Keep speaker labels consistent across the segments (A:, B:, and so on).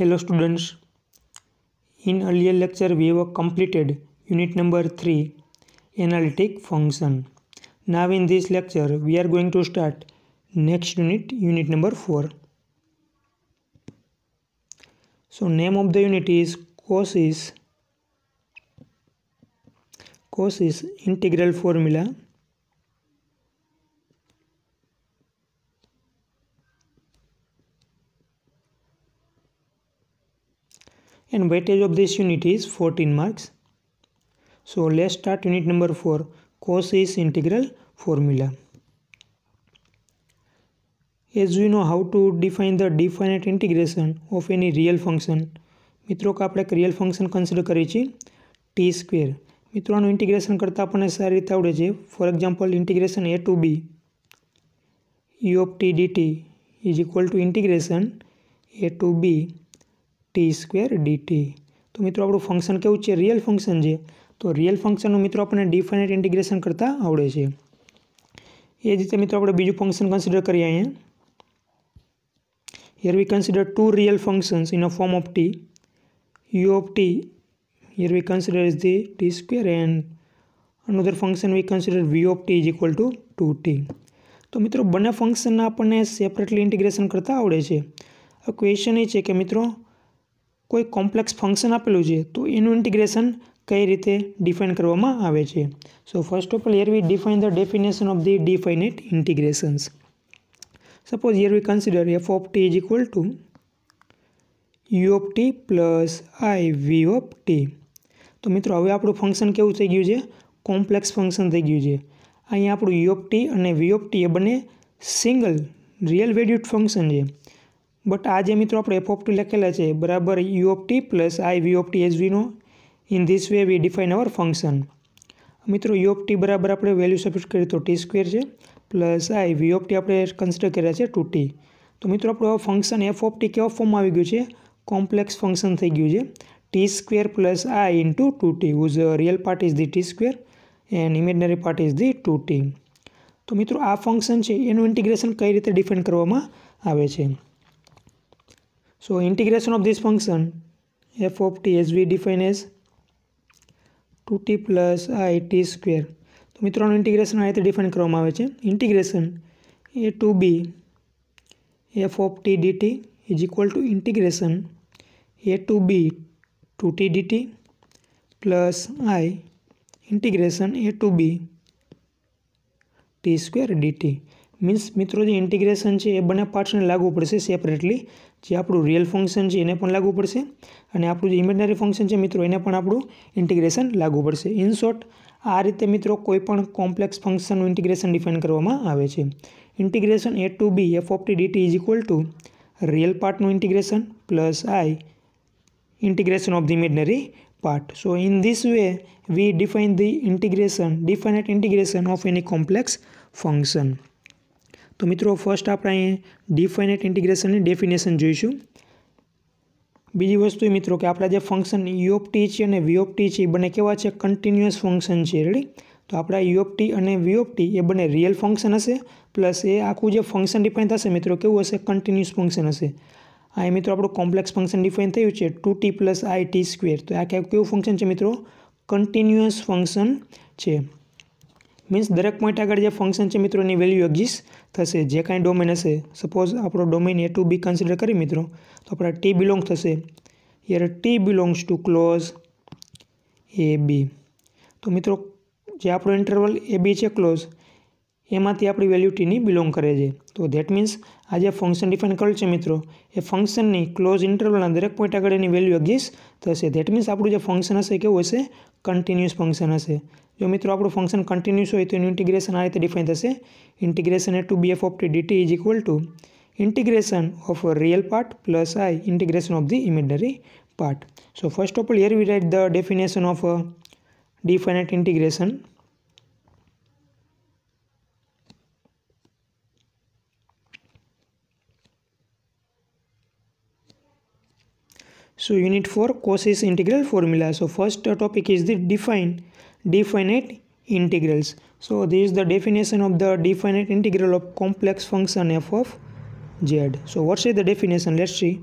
A: Hello students. In earlier lecture we have completed unit number 3 analytic function. Now in this lecture we are going to start next unit unit number 4. So name of the unit is cos is integral formula and weightage of this unit is 14 marks. So let's start unit number 4 Cosine integral formula. As we know how to define the definite integration of any real function મિત્રો કે આપણે એક real function consider કરીએ છીએ T square મિત્રો આનું integration કરતાં આપણને સારી રીતે આવડે છે for example integration A to B you of T DT is equal to integration A to B T square DT તો મિત્રો આપણું ફંક્શન કેવું છે રિયલ ફંક્શન છે તો રિયલ ફંક્શનનું મિત્રો આપણને ડિફાઇનાઇટ ઇન્ટિગ્રેશન કરતાં આવડે છે એ જ રીતે મિત્રો આપણે બીજું ફંક્શન કન્સિડર કરીએ અહીંયા here we consider two real functions in a form of T U of T here we consider is the T square and another function we consider V of T is equal to two T તો મિત્રો બંને ફંક્શનના આપણને separately integration કરતાં આવડે છે question એ છે કે મિત્રો કોઈ કોમ્પ્લેક્સ ફંક્શન આપેલું છે તો એનું ઇન્ટિગ્રેશન કઈ રીતે ડિફાઇન કરવામાં આવે છે so first of all here we define the definition of the definite integrations suppose here we consider F of T is equal to you of T plus I V of T તો મિત્રો હવે આપણું function કેવું થઈ ગયું છે complex function થઈ ગયું છે અહીંયા આપણું યુ ઓફ ટી અને વી ઓફ ટી એ બંને સિંગલ રિયલ વેલ્યુડ ફંક્શન છે બટ આજે મિત્રો આપણે એફ ઓફ ટી લખેલા છે બરાબર U of T plus I V of T as વીનો in this way we define our function મિત્રો યુ ઓફ ટી બરાબર આપણે વેલ્યુ સબસ્ટિટ કરીએ તો ટી સ્ક્વેર છે plus I V of T આપણે કન્સિડર કર્યા છે ટુ ટી તો મિત્રો આપણું ફંક્શન એફ ઓફ ટી કેવા ફોર્મમાં આવી ગયું છે કોમ્પ્લેક્સ ફંક્શન થઈ ગયું છે T square plus I into two T whose real part is the T square and imaginary part is the two T તો મિત્રો આ ફંક્શન છે એનું ઇન્ટિગ્રેશન કઈ રીતે ડિફેન્ડ કરવામાં આવે છે So integration of this function f of t as we define as 2t plus i t square તો મિત્રોનું ઇન્ટિગ્રેશન આ રીતે ડિફાઇન કરવામાં આવે છે integration A to B F of T DT is equal to integration A to B two T DT plus I integration A to B T square DT means મિત્રો જે integration છે એ બંને પાર્ટ્સને લાગુ પડશે સેપરેટલી જે આપણું રિયલ ફંક્શન છે એને પણ લાગુ પડશે અને આપણું જે ઇમેજનરી ફંક્શન છે મિત્રો એને પણ આપણું ઇન્ટિગ્રેશન લાગુ પડશે ઇન શોર્ટ આ રીતે મિત્રો કોઈપણ કોમ્પ્લેક્સ ફંક્શનનું ઇન્ટિગ્રેશન ડિફાઇન કરવામાં આવે છે integration A to B F of T DT is equal to real પાર્ટનું integration plus I integration of the imaginary part so in this way we define the integration definite integration of any complex function તો મિત્રો first આપણે અહીં ડિફાઇનેટ ઇન્ટિગ્રેશનની definition જોઈશું બીજી વસ્તુ મિત્રો કે આપણા જે ફંક્શન યુઓપટી e છે અને વીઓપટી છે એ બંને કેવા છે કન્ટિન્યુઅસ ફંક્શન છે રેડી તો આપણા યુઓપટી e અને વીઓપટી એ બંને રિયલ ફંક્શન હશે પ્લસ એ આખું જે ફંક્શન ડિફાઇન થશે મિત્રો કેવું હશે કન્ટિન્યુઅસ ફંક્શન હશે આ એ મિત્રો આપણું કોમ્પ્લેક્સ ફંક્શન ડિફાઇન થયું છે two T plus I square તો આ કેવું ફંક્શન છે મિત્રો કન્ટિન્યુઅસ ફંક્શન છે મીન્સ દરેક પોઈન્ટ આગળ જે ફંક્શન છે મિત્રો એની વેલ્યુ એક્ઝિસ્ટ થશે જે કાંઈ ડોમેન હશે સપોઝ આપણો domain a to b consider કરી મિત્રો તો આપણે ટી બિલોંગ થશે here t belongs to close a b તો મિત્રો જે આપણો ઇન્ટરવલ એ બી છે ક્લોઝ એમાંથી આપણી વેલ્યુ ટીની બિલોંગ કરે છે તો ધેટ મીન્સ આ જે ફંક્શન ડિફાઇન કરેલ છે મિત્રો એ ફંક્શનની ક્લોઝ ઇન્ટરવલના દરેક પોઈન્ટ આગળ એની વેલ્યુ એક્ઝિસ્ટ થશે ધેટ મીન્સ આપણું જે ફંક્શન હશે કેવું હશે કન્ટિન્યુઅસ ફંક્શન હશે જો મિત્રો આપણું ફંક્શન કન્ટિન્યુઅસ હોય તો એનું ઇન્ટિગ્રેશન આ રીતે ડિફાઇન થશે integration at to B F of T DT is equal to integration of real part plus I integration of the imaginary part so first of all here we write the definition of definite integration So unit 4 Cauchy's integral formula. So first topic is the define definite integrals. So this is the definition of the definite integral of complex function f of z. So what's the definition? Let's see.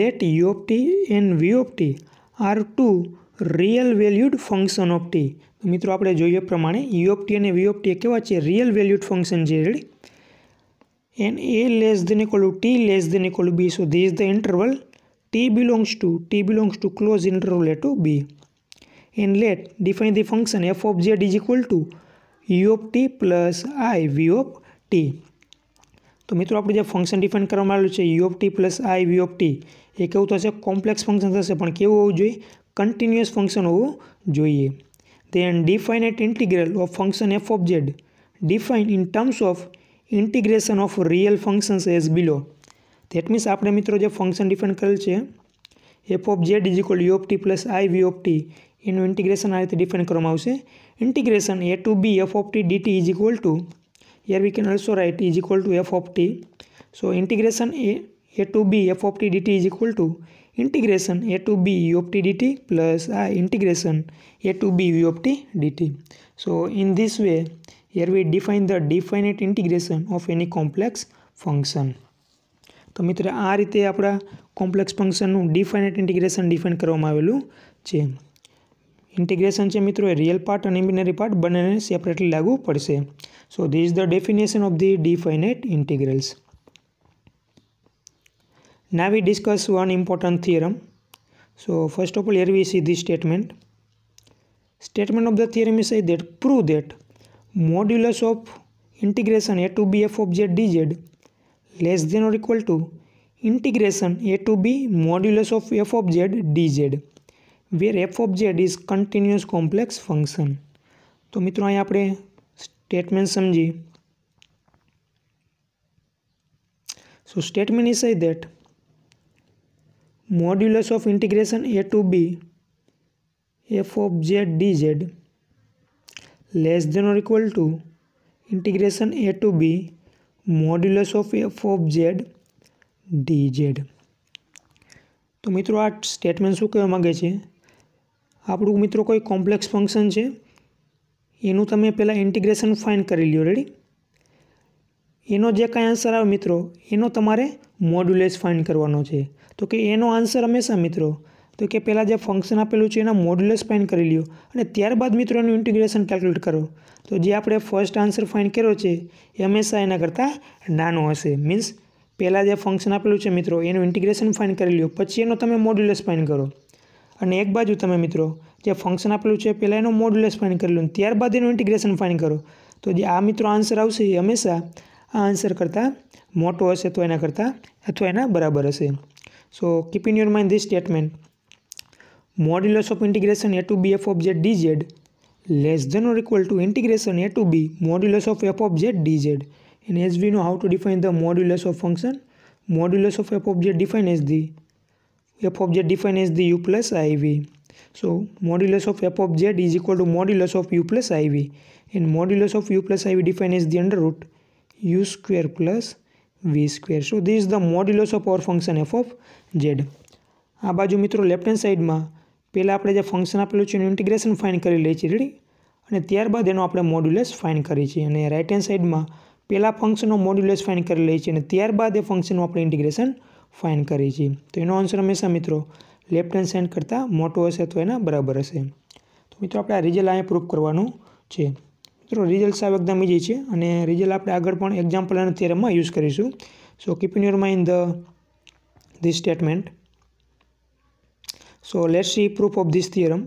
A: Let u of t and v of t are two real valued function of t તો મિત્રો આપણે જોઈએ પ્રમાણે યુએફટી e અને v of t કેવા છે real valued function છે ready and a less than equal to t less than equal b so this the interval t belongs to t belongs to close interval at to b and let define the function F of z is equal to you of T plus I v t તો મિત્રો આપણે જે function define કરવામાં આવેલું છે u t plus આઈ v t એ કેવું થશે કોમ્પ્લેક્સ ફંક્શન થશે પણ કેવું હોવું જોઈએ કન્ટિન્યુઅસ ફંક્શન હોવું જોઈએ then definite integral of function f of z defined in terms of integration of real functions as below that means આપણે મિત્રો function define કરેલ f of z is equal to u of t plus i v of t In integration I have define કરવામાં integration a to b f of t dt is equal to here we can also write is equal to f of t so integration a, a to b f of t dt is equal to integration A to B you of d t plus આ integration A to B you of d t so in this way here we define the definite integration of any complex function તો મિત્રો આ રીતે આપણા complex ફંક્શનનું ડિફાઇનેટ integration define કરવામાં આવેલું છે ઇન્ટિગ્રેશન છે મિત્રો એ રિયલ પાર્ટ અને ઇમેજનરી પાર્ટ બંનેને સેપરેટલી લાગુ પડશે so this the definition of the definite integrals Now we discuss one important theorem. So first of all here we see this statement. Statement of the theorem is that prove that modulus of integration a to b f of z dz less than or equal to integration a to b modulus of f of z dz where f of z is continuous complex function. તો મિત્રો અહીં આપણે statement સમજી so statement is I that modulus of integration A to B F of Z D Z less than or equal to integration A to B modulus of F of Z D Z તો મિત્રો આ statement શું કહેવા માગે છે આપણું મિત્રો કોઈ કોમ્પ્લેક્સ ફંક્શન છે એનું તમે પહેલાં ઇન્ટિગ્રેશન ફાઇન કરી લ્યો રેડી એનો જે કાંઈ આન્સર આવે મિત્રો એનો તમારે મોડ્યુલેસ ફાઇન કરવાનો છે તો કે એનો આન્સર હંમેશા મિત્રો તો કે પહેલાં જે ફંક્શન આપેલું છે એના મોડ્યુલસ ફાઇન કરી લ્યો અને ત્યારબાદ મિત્રો એનું ઇન્ટિગ્રેશન કેલ્ક્યુલેટ કરો તો જે આપણે ફર્સ્ટ આન્સર ફાઇન કર્યો છે એ હંમેશા એના કરતાં નાનો હશે મીન્સ પહેલાં જે ફંક્શન આપેલું છે મિત્રો એનું ઇન્ટિગ્રેશન ફાઇન કરી લ્યો પછી એનો તમે મોડ્યુલસ ફાઇન કરો અને એક બાજુ તમે મિત્રો જે ફંક્શન આપેલું છે પહેલાં એનો મોડ્યુલસ ફાઇન કરી લો ત્યારબાદ એનું ઇન્ટિગ્રેશન ફાઇન કરો તો જે આ મિત્રો આન્સર આવશે એ હંમેશા આ આન્સર કરતાં મોટો હશે તો એના કરતાં અથવા એના બરાબર હશે so keep in your mind this statement modulus of integration a to b f of z dz less than or equal to integration a to b modulus of f of z dz and as we know how to define the modulus of function modulus of f of z defined as the f of z defined as the u plus iv so modulus of f of z is equal to modulus of u plus iv and modulus of u plus iv defined as the under root u square plus v square શું this the modulus of or function F of z આ બાજુ મિત્રો left hand સાઈડમાં પહેલાં આપણે જે function આપેલું છે એનું ઇન્ટિગ્રેશન ફાઇન કરી લઈએ છીએ રેડી અને ત્યારબાદ એનો આપણે મોડ્યુલસ ફાઇન કરીએ છીએ અને રાઇટ હેન્ડ સાઈડમાં પહેલાં ફંક્શનનો મોડ્યુલસ ફાઇન કરી લઈએ છીએ અને ત્યારબાદ એ ફંક્શનનું આપણે ઇન્ટિગ્રેશન ફાઇન કરીએ છીએ તો એનો આન્સર હંમેશા મિત્રો લેફ્ટ હેન્ડ સાઈડ કરતાં મોટો હશે તો એના બરાબર હશે તો મિત્રો આપણે આ રિઝલ્ટ અહીંયા પ્રૂફ કરવાનું છે મિત્રો રિઝલ્ટ સાવ એકદમ ઇઝી છે અને રિઝલ્ટ આપણે આગળ પણ એક્ઝામ્પલ અને થિયરમમાં યુઝ કરીશું so keep your mind the this statement so let's see proof of this theorem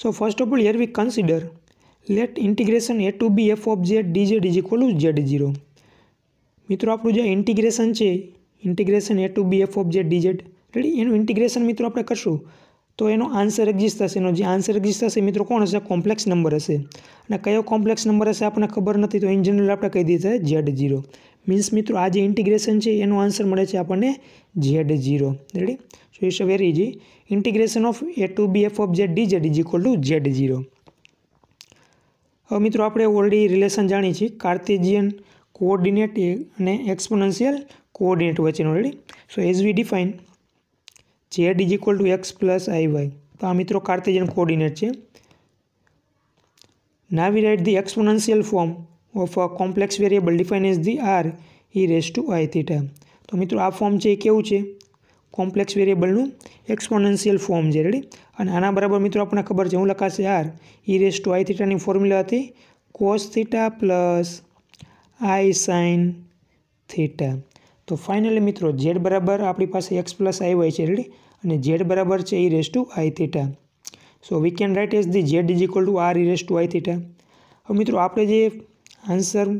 A: so first of all here we consider let integration a to b f of z Z is equal to z0 મિત્રો આપણું જે integration છે integration A to B F of જે D Z રેડી એનું integration મિત્રો આપણે કરશું તો એનો આન્સર એક્ઝિસ્ટ થશે એનો જે આન્સર એક્ઝિસ્ટ થશે મિત્રો કોણ હશે કોમ્પ્લેક્સ નંબર હશે અને કયો કોમ્પ્લેક્સ નંબર હશે આપણને ખબર નથી તો ઇન જનરલ આપણે કહી દીધા ઝેડ ઝીરો મીન્સ મિત્રો આ જે ઇન્ટિગ્રેશન છે એનો આન્સર મળે છે આપણને z zero ready so it's a very easy integration of a to B F of Z D Z is equal to z zero હવે મિત્રો આપણે ઓલરેડી રિલેશન જાણીએ છીએ કાર્તેજિયન કોઓર્ડિનેટ અને એક્સપોનન્શિયલ કોઓર્ડિનેટ વચ્ચેનો ready so as we define z is equal to x plus i y તો આ મિત્રો કાર્ટેજિયન કોઓર્ડિનેટ છે ના we write the exponential form of a complex variable defined as the r e raised to i તો મિત્રો આ form છે એ કેવું છે કોમ્પ્લેક્સ વેરિયેબલનું એક્સપોનેન્શિયલ ફોર્મ છે રેડી અને આના બરાબર મિત્રો આપણને ખબર છે હું લખાશે r e raise to i થીટાની ફોર્મ્યુલા હતી cos theta plus i sine theta તો ફાઇનલી મિત્રો ઝેડ બરાબર આપણી પાસે એક્સ પ્લસ આઈ વાય છે રેડી અને ઝેડ બરાબર છે ઈ raise to I theta so we can write as the z is equal to r e raise to I theta હવે મિત્રો આપણે જે આન્સર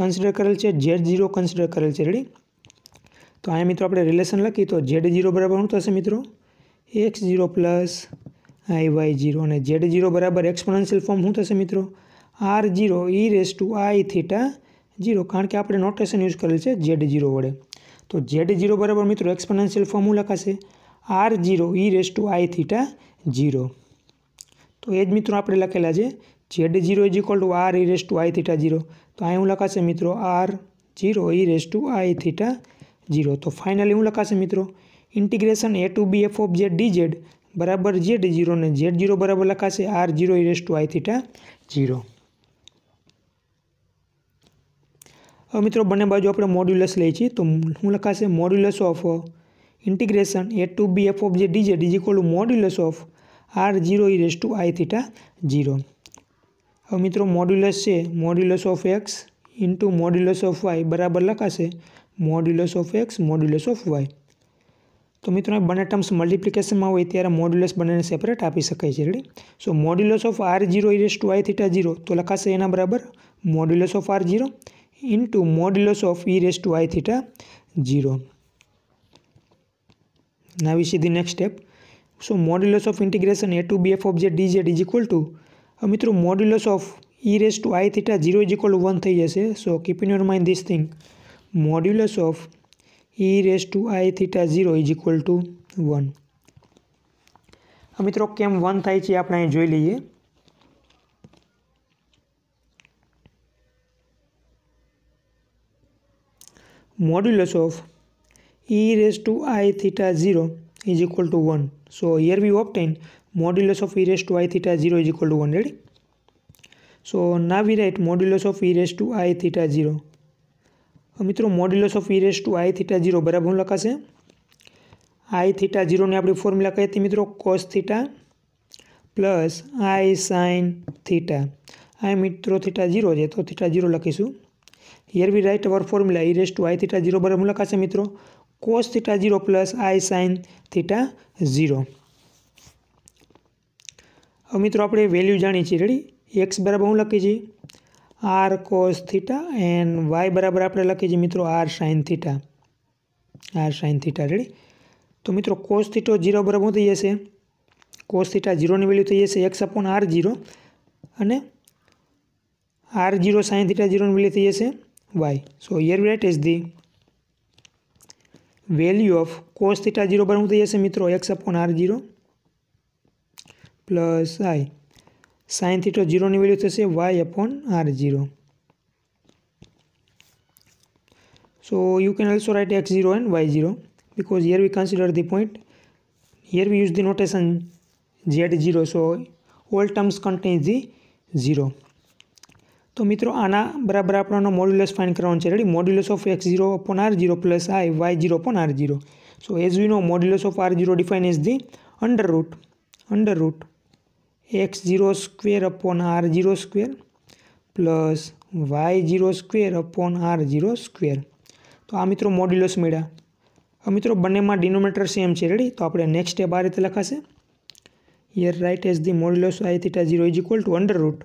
A: કન્સિડર કરેલ છે ઝેડ ઝીરો કન્સિડર કરેલ છે રેડી તો અહીંયા મિત્રો આપણે રિલેશન લખીએ તો ઝેડ ઝીરો બરાબર શું થશે મિત્રો x zero plus i y zero અને ઝેડ ઝીરો બરાબર એક્સપોનન્શિયલ ફોર્મ શું થશે મિત્રો R zero e raise to I theta zero કારણ કે આપણે નોટેશન યુઝ કરેલ છે ઝેડ જીરો વડે તો ઝેડ ઝીરો બરાબર મિત્રો એક્સપોનેન્શિયલ ફોર્મ લખાશે r zero e raise to I theta zero તો એ જ મિત્રો આપણે લખેલા છે z zero is equal to r e raise to I theta zero તો અહીં હું લખાશે મિત્રો R zero e raise to I theta zero તો ફાઇનલી હું લખાશે મિત્રો integration A to B F of Z D z બરાબર ઝેડ જીરો ને ઝેડ જીરો બરાબર લખાશે R zero e raise to I theta zero હવે મિત્રો બંને બાજુ આપણે મોડ્યુલસ લઈએ છીએ તો હું લખાશે modulus of integration A to B F of z d z ડીજી કોલું modulus of R zero e raise to I theta zero હવે મિત્રો મોડ્યુલસ છે modulus of x into modulus of y બરાબર લખાશે modulus of x modulus of y તો મિત્રો બંને ટર્મ્સ મલ્ટિપ્લિકેશનમાં હોય ત્યારે મોડ્યુલસ બંનેને સેપરેટ આપી શકાય છે ready so modulus of R zero ઇરેસ to I theta zero તો લખાશે એના બરાબર modulus of R zero into modulus of E raise to I theta zero now we સીધી next step so modulus of integration A to B F of z d z ડીજ equal to મિત્રો modulus of E raise to I theta zero is equal one થઈ જશે so keep in your mind this thing modulus of E raise to I theta zero is equal to one મિત્રો કેમ one થાય છે આપણે અહીં જોઈ લઈએ modulus of e raised to i theta 0 is equal to 1. So here we obtain modulus of e raised to i theta 0 is equal to 1. Ready? So now we write modulus of e raised to i theta 0. મિત્રો modulus of E raise to I theta zero બરાબર હું લખાશે આઈ theta ઝીરોની આપણી formula કહી હતી મિત્રો cos theta plus i sine theta i મિત્રો theta zero છે તો થીટા ઝીરો લખીશું here we write our formula e raise to I theta zero બરાબર મુલાકાશે મિત્રો cos theta zero plus i sine theta zero હવે મિત્રો આપણે વેલ્યુ જાણીએ છીએ રેડી એક્સ બરાબર હું લખી છીએ r cos theta and y બરાબર આપણે લખી છીએ મિત્રો r sine theta r sine theta ready તો મિત્રો કોસ થીટો ઝીરો બરાબર થઈ જશે કોસ થીટા ઝીરોની વેલ્યુ થઈ જશે એક્સ અપોન આર ઝીરો અને આર ઝીરો સાઇન થીટા ઝીરોની વેલ્યુ થઈ જશે y. So here rate is the value of cos theta 0 બરાબર થઈ જશે mitro. x upon r 0 plus i sin theta 0 ની value say y upon r 0 So you can also write x0 and y0 because here we consider the point. Here we use the notation z0. So all terms contain the 0. તો મિત્રો આના બરાબર આપણાનો modulus find કરવાનું છે ready modulus of x zero upon R zero plus i y zero upon R zero so as we know modulus of r zero define as the under root under root x zero square upon R zero square plus Y zero square upon R zero square તો આ મિત્રો modulus મળ્યા હવે મિત્રો બંનેમાં denominator same છે ready તો આપણે નેક્સ્ટ સ્ટેપ આ રીતે લખાશે here write as the modulus i theta zero is equal to under root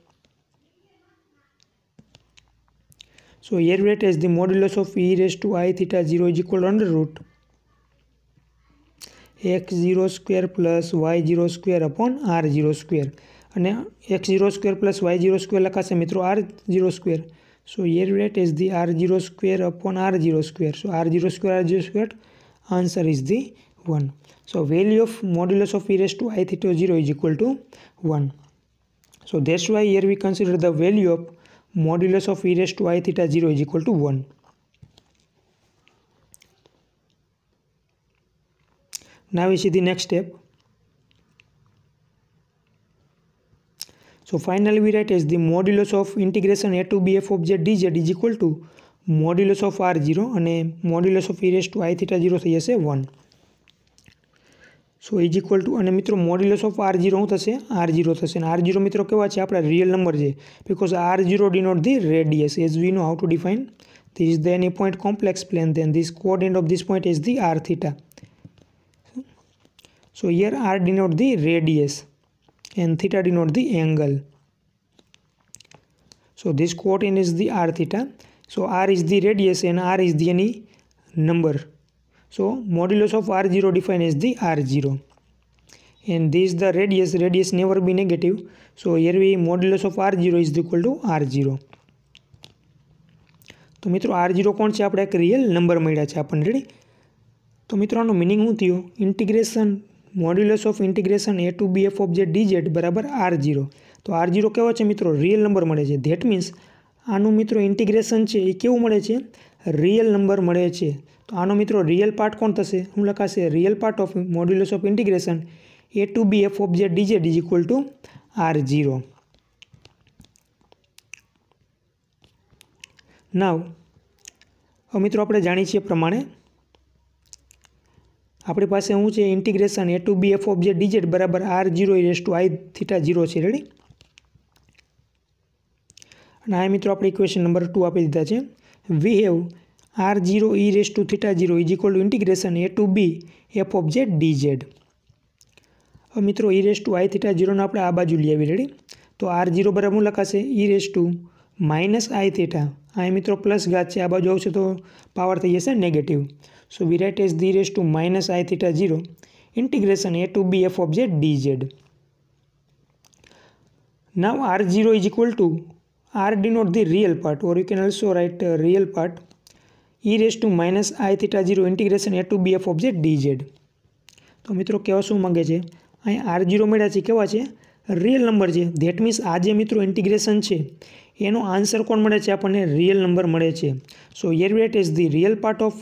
A: So here rate is the modulus of e raised to i theta 0 is equal to under root x 0 square plus y 0 square upon r 0 square અને x 0 square plus y 0 square like લખાશે મિત્રો r 0 square so here rate is the r 0 square upon r 0 square so r 0 square r 0 square answer is the 1 so value of modulus of e raised to i theta 0 is equal to 1 so that's why here we consider the value of modulus of e raised to i theta 0 is equal to 1. Now we see the next step. So finally we write as the modulus of integration a to b f of z dz is equal to modulus of r0 of modulus raised to i theta 0 is થઈ જશે one. So is equal to અને મિત્રો modulus of R zero શું થશે R zero થશે અને R zero મિત્રો કેવા છે આપણા રિયલ નંબર છે because r zero denote the radius as we know how to define this the any point complex plane then this code end of this point is the r theta so here r denote the radius and theta denote the angle so this quotient is the r theta so r is the radius and r is the any number So modulus of R0 defined as the R0 and this is the radius radius never be negative so here we modulus of r0 is equal to r0 તો મિત્રો R zero કોણ છે આપણે એક real number મળ્યા છે આપણને ready તો મિત્રો આનો મિનિંગ શું થયું integration modulus of integration A to B F of જે ડીજેટ બરાબર આર જીરો તો આર જીરો કેવો છે મિત્રો રિયલ નંબર મળે છે ધેટ મીન્સ આનું મિત્રો ઇન્ટિગ્રેશન છે એ કેવું મળે છે રિયલ નંબર મળે છે તો આનો મિત્રો રિયલ પાર્ટ કોણ થશે શું લખાશે real part of modulus of integration A to B F of zed d z is equal to r zero now મિત્રો આપણે જાણીએ છીએ પ્રમાણે આપણી પાસે શું છે integration A to B F of zed ડીજેડ બરાબર r zero raise to I theta zero છે રેડી અને આ મિત્રો આપણે ઇક્વેશન નંબર ટુ આપી દીધા છે we have r zero e raise to theta zero is equal to integration A to B F of Z D z હવે મિત્રો ઈ રેસ ટુ આઈ થીટા જીરોને આપણે આ બાજુ લઈ આવી રેડી તો આર જીરો બરાબર હું લખાશે e raise to minus I theta i મિત્રો પ્લસ ઘાત છે આ બાજુ આવશે તો પાવર થઈ જશે negative so we write as the raise to minus I theta zero integration A to B F of Z D z now r zero is equal to r denote the real part or you can also write real part e raise to minus I theta zero integration A to B F object D Z તો મિત્રો કેવા શું માગે છે અહીં R zero મળ્યા છે કેવા છે રિયલ નંબર છે ધેટ મીન્સ આ જે મિત્રો ઇન્ટિગ્રેશન છે એનો આન્સર કોણ મળે છે આપણને રિયલ નંબર મળે છે so here what is the real part of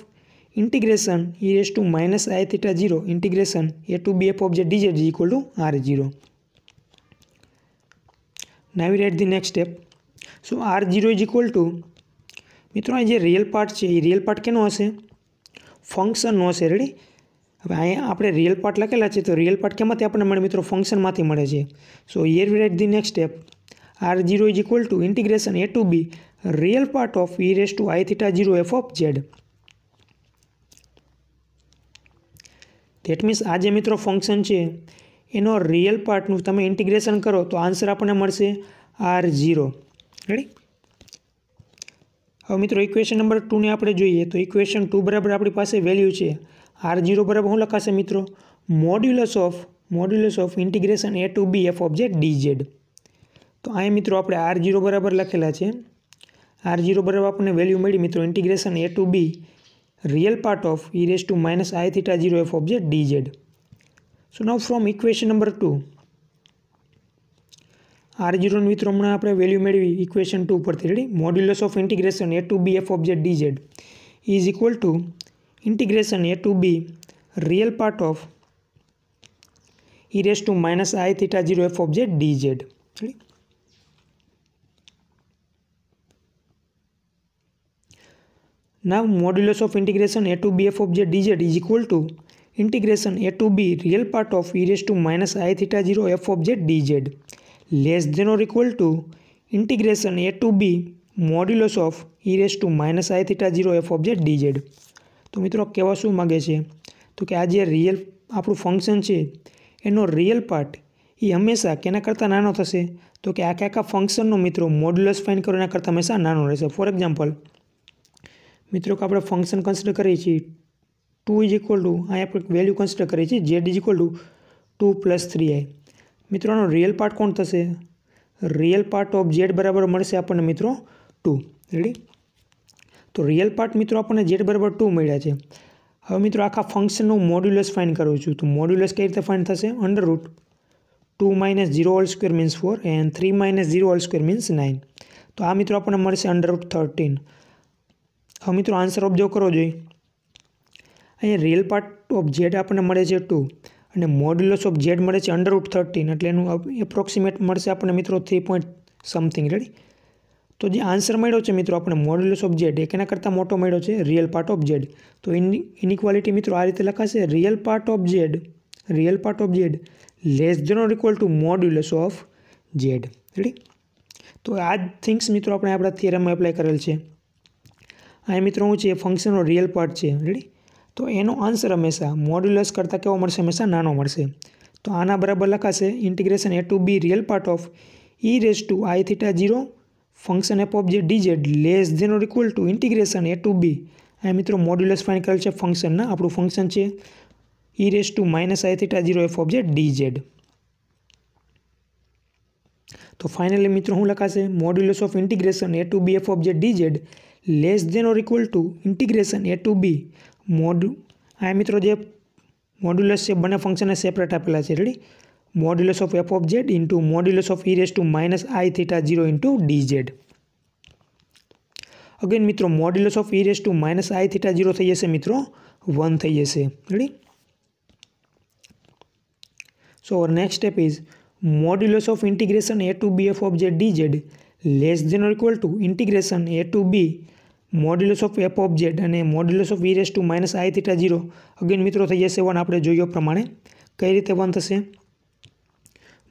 A: integration e raise to minus I theta zero integration A to B F object D z equal to r zero now we rate the next step so r zero is equal to મિત્રો અહીં જે real part છે એ real part કેનો હશે ફંક્શનનો હશે ready હવે અહીંયા આપણે રિયલ પાર્ટ લખેલા છે તો રિયલ પાર્ટ કેમાંથી આપણને મળે મિત્રો ફંક્શનમાંથી મળે છે so here we write the next step R zero is equal to integration A to B real part of E raise to I theta zero F of Z that means આ જે મિત્રો function છે એનો real પાર્ટનું તમે integration કરો તો answer આપણને મળશે આર ઝીરો રેડી હવે મિત્રો ઇક્વેશન નંબર ટુને આપણે જોઈએ તો ઇક્વેશન ટુ બરાબર આપણી પાસે વેલ્યુ છે આર જીરો બરાબર શું લખાશે મિત્રો modulus of modulus of integration A to B F object D Z તો અહીંયા મિત્રો આપણે આર જીરો બરાબર લખેલા છે આર જીરો બરાબર આપણને વેલ્યુ મળી મિત્રો integration A to B real part of raise to minus I theta zero F object D Z so now from equation number two R જીરોનું મિત્રો હમણાં આપણે વેલ્યુ મેળવી ઇક્વેશન ટુ પરથી ready modulus of integration A to B F object D Z is equal to integration A to B real part of E raise to minus I theta zero F object D Z now modulus of integration A to B F of z dz is equal to integration a to b real part of e raised to minus i theta 0 f of z dz less than or equal to integration A to B modulus of raise to minus I theta zero F object D Z તો મિત્રો કહેવા શું માગે છે તો કે આ જે રિયલ આપણું ફંક્શન છે એનો રિયલ પાર્ટ એ હંમેશા કેના કરતાં નાનો થશે તો કે આખા આખા ફંક્શનનો મિત્રો મોડ્યુલસ ફાઇન કરો એના કરતાં હંમેશા નાનો રહેશે ફોર એક્ઝામ્પલ મિત્રો કે આપણે ફંક્શન કન્સિડર કરીએ છીએ ટુ ઇઝ ઇક્વલ ટુ અહીં આપણે વેલ્યુ કન્સિડર કરીએ છીએ Z is equal to two plus three I મિત્રોનો રિયલ પાર્ટ કોણ થશે રિયલ પાર્ટ ઓફ ઝેડ બરાબર મળશે આપણને મિત્રો ટુ રેડી તો રિયલ પાર્ટ મિત્રો આપણને ઝેડ બરાબર ટુ મળ્યા છે હવે મિત્રો આખા ફંક્શનનું મોડ્યુલસ ફાઇન કરું છું તો મોડ્યુલસ કઈ રીતે ફાઇન થશે under root two minus zero whole square means four and three minus zero whole square means nine તો આ મિત્રો આપણને મળશે અંડર રૂટ થર્ટીન હવે મિત્રો આન્સર ઓબ્ઝર્વ કરવો જોઈએ અહીંયા રિયલ પાર્ટ ઓફ ઝેડ આપણને મળે છે ટુ અને મોડ્યુલસ ઓફ ઝેડ મળે છે અંડર અંડરરૂટ થર્ટીન એટલે એનું એપ્રોક્સિમેટ મળશે આપણને મિત્રો થ્રી પોઈન્ટ સમથિંગ રેડી તો જે આન્સર મળ્યો છે મિત્રો આપણે મોડ્યુલસ ઓફ ઝેડ એ એના કરતાં મોટો મળ્યો છે રિયલ પાર્ટ ઓફ ઝેડ તો ઇન ઇનઇક્વાલિટી મિત્રો આ રીતે લખાશે real part of Z real part of Z less than or equal to modulus of Z ready તો આ જ થિંગ્સ મિત્રો આપણે આપણા થિયરમાં એપ્લાય કરેલ છે આ મિત્રો હું છે એ ફંક્શનનો રિયલ પાર્ટ છે રેડી તો એનો આન્સર હંમેશા મોડ્યુલસ કરતાં કેવો મળશે હંમેશા નાનો મળશે તો આના બરાબર લખાશે integration A to B real part of E raise to I theta zero function F of Z D Z less than or equal to integration A to B અહીંયા મિત્રો મોડ્યુલસ ફાઇન કરેલ છે ફંક્શનના આપણું ફંક્શન છે ઈ raise to minus I theta zero F of Z D Z તો finally મિત્રો શું લખાશે modulus of integration A to B F of Z D Z less than or equal to integration A to B મોડ્યુ આ મિત્રો જે modulus છે બંને ફંક્શનને સેપરેટ આપેલા છે ready modulus of F of Z into modulus of E raise to minus I theta zero into D Z again મિત્રો modulus of E raise to minus I theta zero થઈ જશે મિત્રો વન થઈ જશે ready so our next step is modulus of integration A to B F of Z D Z less than or equal to integration A to B modulus of F object અને modulus of E raise to minus I theta zero again મિત્રો થઈ જશે one આપણે જોઈએ પ્રમાણે કઈ રીતે one થશે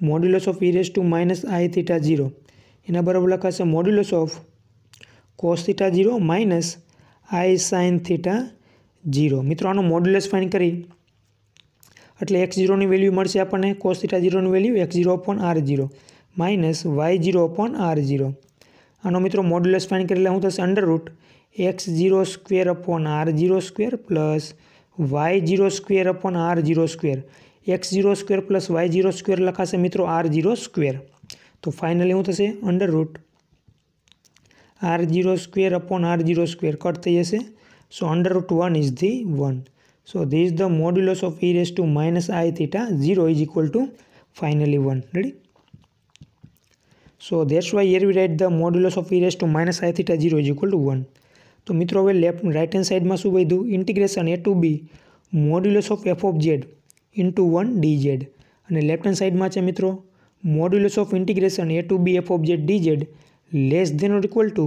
A: modulus of E raise to minus I theta zero એના બરાબર લખાશે modulus of cos theta zero minus I sine theta zero મિત્રો આનું મોડ્યુલસ ફાઇન કરી એટલે એક્સ જીરોની વેલ્યુ મળશે આપણને કોસ થીટા જીરોની value X zero upon R zero minus Y zero upon R zero આનો મિત્રો મોડ્યુલસ ફાઇન કરી એટલે હું થશે under root x zero square upon R zero square plus Y zero square upon R zero square X zero square plus Y zero square લખાશે મિત્રો R zero square તો finally શું થશે under root R zero square upon R zero square cut થઈ જશે so under root one is the one so this the modulus of E e raise to minus I theta zero is equal to finally one ready so that's why here we write the modulus of E e raise to minus I theta zero is equal to one તો મિત્રો હવે left right hand સાઈડમાં શું વધ્યું integration A to B modulus of F of Z into one D Z અને left hand સાઈડમાં છે મિત્રો modulus of integration A to B F of Z D Z less than or equal to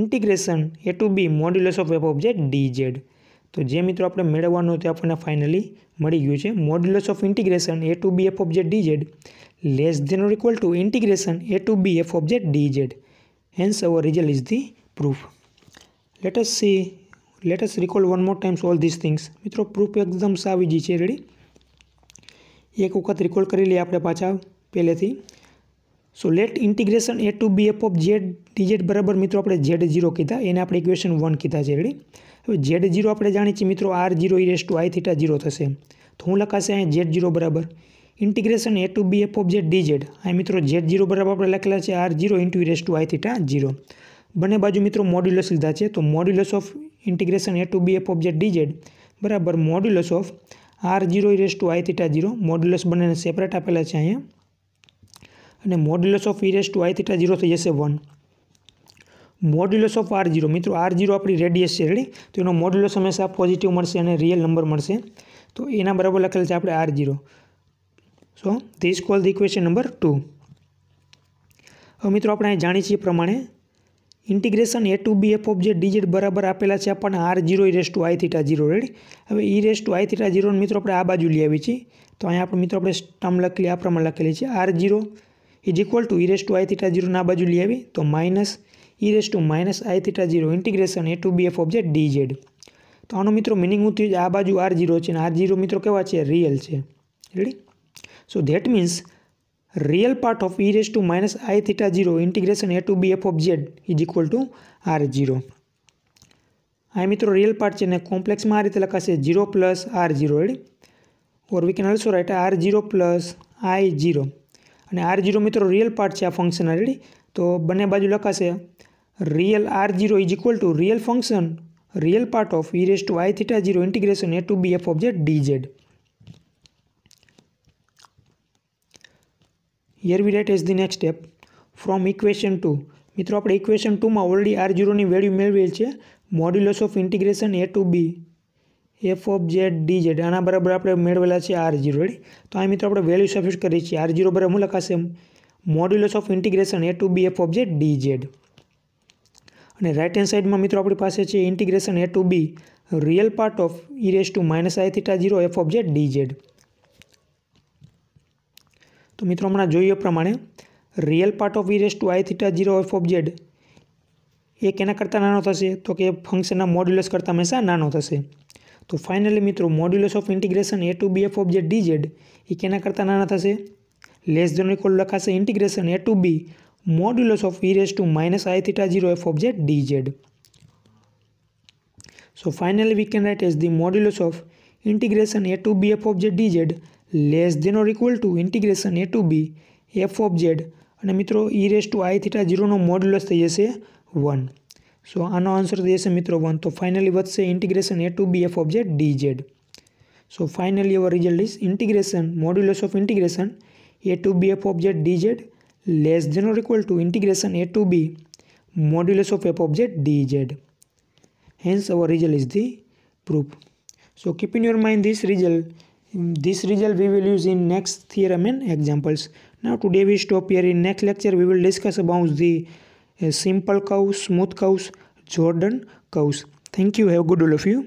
A: integration A to B modulus of F of Z D Z તો જે મિત્રો આપણે મેળવવાનું તે આપણને ફાઇનલી મળી ગયું છે modulus of integration A to B F of Z D Z less than or equal to integration A to B F of Z D Z hence our result is the proof let us see let us recall one more time all these things મિત્રો proof એકદમ સાવી જી છે ready એક વખત recall કરી લઈએ આપણે પાછા પહેલેથી so let integration A to B F of zed ડીજેડ બરાબર મિત્રો આપણે ઝેડ ઝીરો કીધા એને આપણે ઇક્વેશન વન કીધા છે રેડી હવે ઝેડ ઝીરો આપણે જાણીએ છીએ મિત્રો R zero raise to I theta zero થશે તો હું લખાશે અહીં ઝેડ ઝીરો બરાબર integration A to B F of Z D Z અહીં મિત્રો ઝેડ ઝીરો બરાબર આપણે લખેલા છે R zero into E raise to I theta zero બંને બાજુ મિત્રો મોડ્યુલસ લીધા છે તો modulus of integration A to B F object D Z બરાબર modulus of R zero ઇરેસ to I theta zero modulus બંનેને સેપરેટ આપેલા છે અહીંયા અને modulus of E raise to I theta zero થઈ જશે one modulus of R zero મિત્રો R zero આપણી રેડિયસ છે રેડી તો એનો મોડ્યુલસ હંમેશા પોઝિટિવ મળશે અને રિયલ નંબર મળશે તો એના બરાબર લખેલ છે આપણે R zero so this call the question number two હવે મિત્રો આપણે અહીં જાણીએ છીએ પ્રમાણે integration A to B F of જે ડીજેટ બરાબર આપેલા છે આપણને R zero raise to I theta zero ready હવે E raise to I theta જીરોને મિત્રો આપણે આ બાજુ લઈ આવી છીએ તો અહીંયા આપણે મિત્રો આપણે સ્ટમ લખેલી આ પ્રમાણે લખેલી છે R zero is equal to E raise to I theta જીરોને આ બાજુ લઈ આવી તો minus E raise to minus I theta zero integration A to B F of Z D Z તો આનો મિત્રો મિનિંગ હું થયું આ બાજુ આર જીરો છે અને આર જીરો મિત્રો કેવા છે રિયલ છે ready so that means real part of E raise to to I i theta integration A to B F of Z z is to R r0 આ મિત્રો real part છે ને કોમ્પ્લેક્સમાં આ રીતે લખાશે zero plus R zero add or we can also write R zero plus I zero અને R zero મિત્રો real part છે આ ફંક્શન રેડી તો બંને બાજુ લખાશે real R zero is equal to real function real part of E raise to I theta zero integration A to B F of Z D Z here we that is the next step from equation two મિત્રો આપણે equation ટુમાં already R જીરોની value મેળવેલ છે modulus of integration A to B F of Z D Z આના બરાબર આપણે મેળવેલા છે આર જીરો ઝીરો તો અહીં મિત્રો આપણે વેલ્યુ સબસ્ટ કરીએ છીએ આર જીરો બરાબર હું લખાશે modulus of integration A to B F of Z D Z અને રાઇટ હેન્ડ સાઇડમાં મિત્રો આપણી પાસે છે integration A to B real part of E raise to minus I theta zero F of Z D Z તો મિત્રો હમણાં જોઈએ પ્રમાણે real part of E raise to I theta zero F of Z એ કેના કરતાં નાનો થશે તો કે ફંક્શનના મોડ્યુલસ કરતાં હંમેશા નાનો થશે તો ફાઇનલી મિત્રો modulus of integration A to B F of Z D Z એ કેના કરતાં નાના થશે લેસ ધેન ઇક્વલ લખાશે integration A to B modulus of E raise to minus I theta zero F of Z D so So we we can write as the modulus of integration a to b f of z dz less than or equal to integration A to B F of Z અને મિત્રો ઈ raise to I theta જીરોનો modulus થઈ જશે one સો આનો answer થઈ જશે મિત્રો one તો ફાઇનલી વધશે integration A to B F of Z D Z so finally our result is integration modulus of integration A to B F of Z D Z less than or equal to integration A to B modulus of F of Z D Z hence our result is the proof so keep in your mind this result Mm, this result we will use in next theorem and examples now today we stop here in next lecture we will discuss about the uh, simple curves smooth curves jordan curves thank you have a good all of you